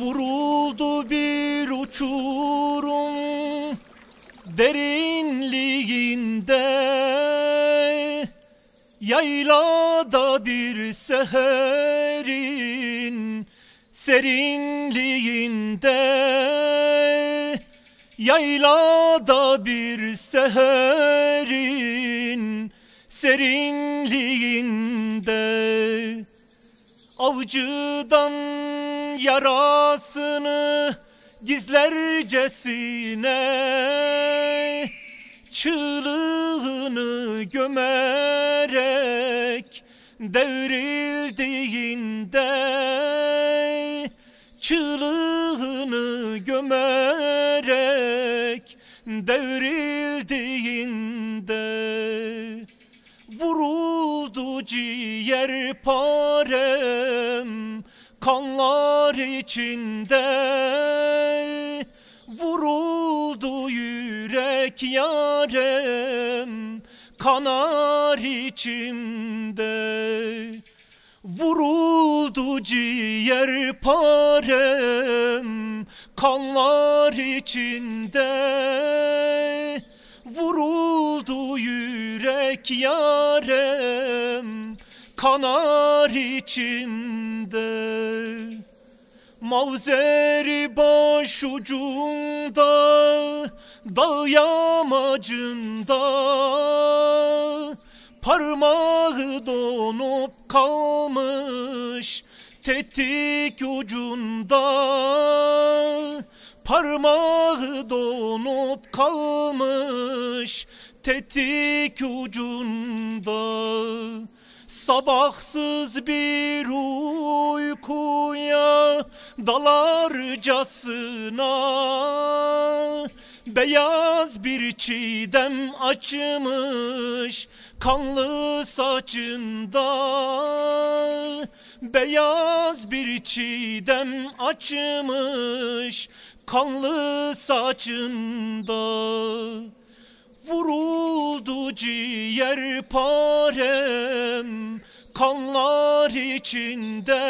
Vuruldu bir uçurum derinliğinde Yaylada bir seherin serinliğinde Yaylada bir seherin serinliğinde Avcıdan yarasını gizlercesine Çığlığını gömerek devrildiğinde Çığlığını gömerek devrildiğinde Vuruldu ciğer pare kanlar içinde Vuruldu yürek yarem kanar içimde Vuruldu ciğer parem kanlar içinde Vuruldu yürek yarem kanar içimde Mavzeri başucunda Dağ yamacında Parmağı donup kalmış Tetik ucunda Parmağı donup kalmış Tetik ucunda Sabahsız bir ruh dalarcasına Beyaz bir çiğdem açmış kanlı saçında Beyaz bir çiğdem açmış kanlı saçında Vuruldu ciğer parem kanlar içinde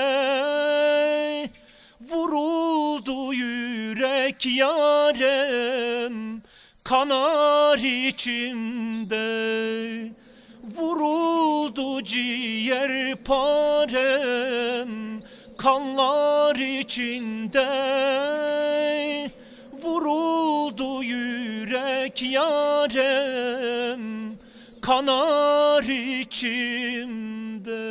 Vuruldu yürek yarem kanar içimde Vuruldu ciğer parem kanlar içinde Vuruldu yürek yarem kanar içimde